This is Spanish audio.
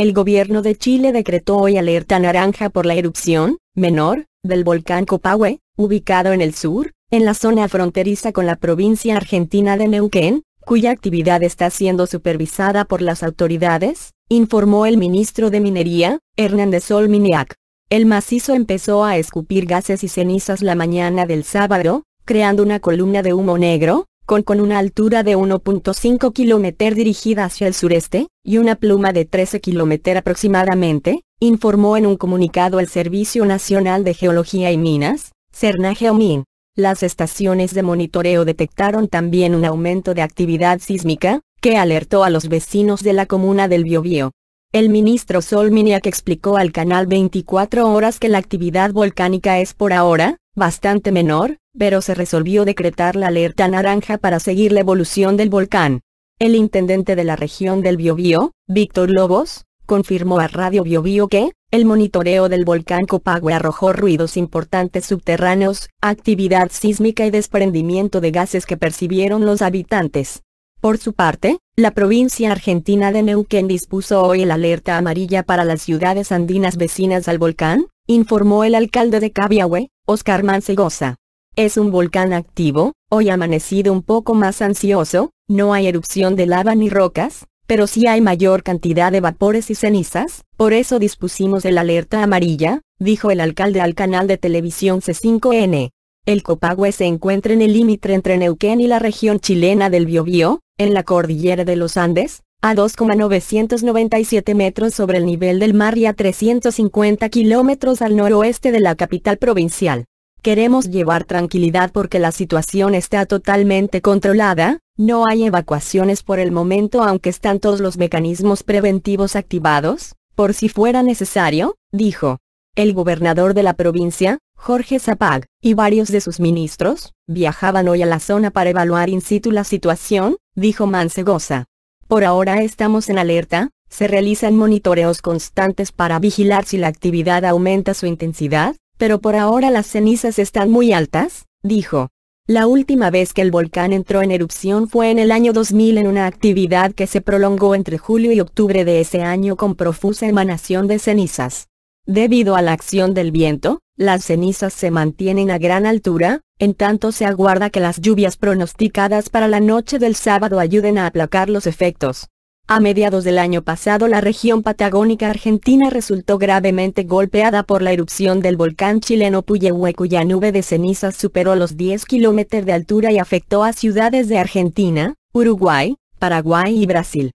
El gobierno de Chile decretó hoy alerta naranja por la erupción, menor, del volcán Copahue, ubicado en el sur, en la zona fronteriza con la provincia argentina de Neuquén, cuya actividad está siendo supervisada por las autoridades, informó el ministro de Minería, Hernández Olminiak. El macizo empezó a escupir gases y cenizas la mañana del sábado, creando una columna de humo negro, con una altura de 1.5 km dirigida hacia el sureste, y una pluma de 13 km aproximadamente, informó en un comunicado el Servicio Nacional de Geología y Minas, Omin. Las estaciones de monitoreo detectaron también un aumento de actividad sísmica, que alertó a los vecinos de la comuna del Biobío. El ministro Solminiak explicó al canal 24 horas que la actividad volcánica es por ahora, bastante menor, pero se resolvió decretar la alerta naranja para seguir la evolución del volcán. El intendente de la región del Biobío, Víctor Lobos, confirmó a Radio Biobío que, el monitoreo del volcán Copagüe arrojó ruidos importantes subterráneos, actividad sísmica y desprendimiento de gases que percibieron los habitantes. Por su parte, la provincia argentina de Neuquén dispuso hoy la alerta amarilla para las ciudades andinas vecinas al volcán, informó el alcalde de Cabiahue, Oscar Mancegosa. Es un volcán activo, hoy amanecido un poco más ansioso, no hay erupción de lava ni rocas, pero sí hay mayor cantidad de vapores y cenizas, por eso dispusimos el alerta amarilla, dijo el alcalde al canal de televisión C5N. El Copagüe se encuentra en el límite entre Neuquén y la región chilena del Biobío, en la cordillera de los Andes, a 2,997 metros sobre el nivel del mar y a 350 kilómetros al noroeste de la capital provincial. Queremos llevar tranquilidad porque la situación está totalmente controlada, no hay evacuaciones por el momento aunque están todos los mecanismos preventivos activados, por si fuera necesario, dijo. El gobernador de la provincia, Jorge Zapag, y varios de sus ministros, viajaban hoy a la zona para evaluar in situ la situación, dijo Mansegoza. Por ahora estamos en alerta, se realizan monitoreos constantes para vigilar si la actividad aumenta su intensidad, pero por ahora las cenizas están muy altas, dijo. La última vez que el volcán entró en erupción fue en el año 2000 en una actividad que se prolongó entre julio y octubre de ese año con profusa emanación de cenizas. Debido a la acción del viento, las cenizas se mantienen a gran altura, en tanto se aguarda que las lluvias pronosticadas para la noche del sábado ayuden a aplacar los efectos. A mediados del año pasado la región patagónica argentina resultó gravemente golpeada por la erupción del volcán chileno Puyehue cuya nube de cenizas superó los 10 kilómetros de altura y afectó a ciudades de Argentina, Uruguay, Paraguay y Brasil.